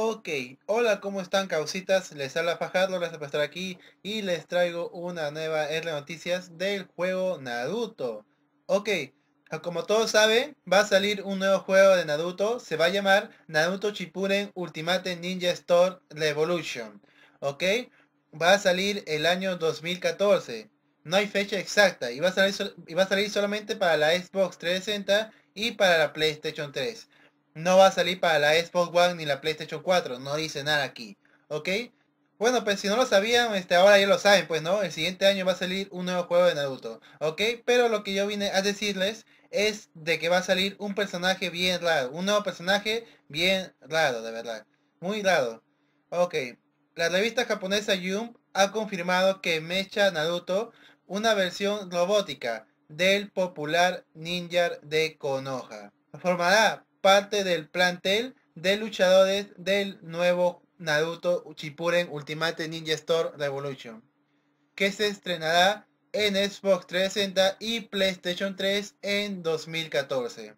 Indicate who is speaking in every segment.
Speaker 1: Ok, hola, ¿cómo están causitas? Les habla Fajardo, gracias por estar aquí y les traigo una nueva es la Noticias del juego Naruto. Ok, ah, como todos saben, va a salir un nuevo juego de Naruto, se va a llamar Naruto CHIPUREN Ultimate Ninja Store Revolution. Ok, va a salir el año 2014, no hay fecha exacta y va a salir solamente para la Xbox 360 y para la PlayStation 3 no va a salir para la Xbox One ni la PlayStation 4. No dice nada aquí. ¿Ok? Bueno, pues si no lo sabían, este, ahora ya lo saben, pues no, el siguiente año va a salir un nuevo juego de Naruto, ¿ok? Pero lo que yo vine a decirles es de que va a salir un personaje bien raro, un nuevo personaje bien raro, de verdad, muy raro. Ok, la revista japonesa Jump ha confirmado que Mecha Naruto, una versión robótica del popular ninja de Konoha, formará parte del plantel de luchadores del nuevo Naruto Shippuden Ultimate Ninja Store Revolution, que se estrenará en Xbox 360 y PlayStation 3 en 2014.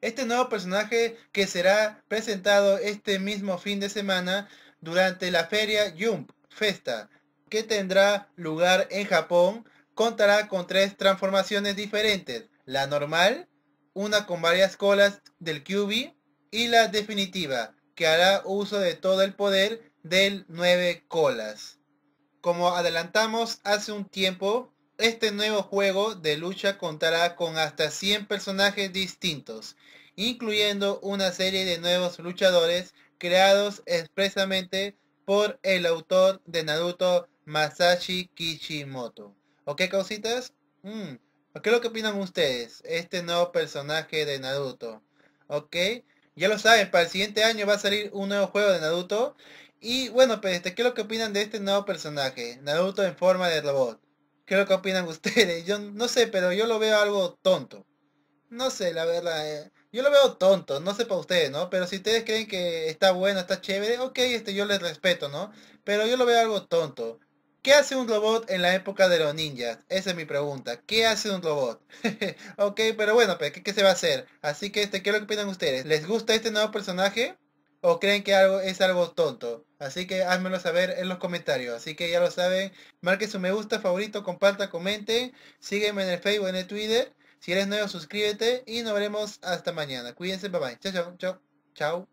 Speaker 1: Este nuevo personaje que será presentado este mismo fin de semana durante la feria Jump Festa, que tendrá lugar en Japón, contará con tres transformaciones diferentes, la normal, una con varias colas del QB y la definitiva, que hará uso de todo el poder del 9 colas. Como adelantamos hace un tiempo, este nuevo juego de lucha contará con hasta 100 personajes distintos, incluyendo una serie de nuevos luchadores creados expresamente por el autor de Naruto Masashi Kishimoto. ¿Ok, cositas? Mm, ¿Qué es lo que opinan ustedes? Este nuevo personaje de Naruto. ¿Ok? Ya lo saben, para el siguiente año va a salir un nuevo juego de Naruto. Y bueno, pues este, ¿qué es lo que opinan de este nuevo personaje? Naruto en forma de robot. ¿Qué es lo que opinan ustedes? Yo no sé, pero yo lo veo algo tonto. No sé, la verdad. Eh, yo lo veo tonto, no sé para ustedes, ¿no? Pero si ustedes creen que está bueno, está chévere, ok, este, yo les respeto, ¿no? Pero yo lo veo algo tonto. ¿Qué hace un robot en la época de los ninjas? Esa es mi pregunta. ¿Qué hace un robot? ok, pero bueno, pues, ¿qué, se va a hacer? Así que este, ¿qué es lo que opinan ustedes? ¿Les gusta este nuevo personaje? ¿O creen que algo es algo tonto? Así que házmelo saber en los comentarios. Así que ya lo saben. Marquen su me gusta, favorito, comparta, comente. Sígueme en el Facebook, en el Twitter. Si eres nuevo, suscríbete. Y nos veremos hasta mañana. Cuídense, bye bye. Chao, chao, chao. Chao.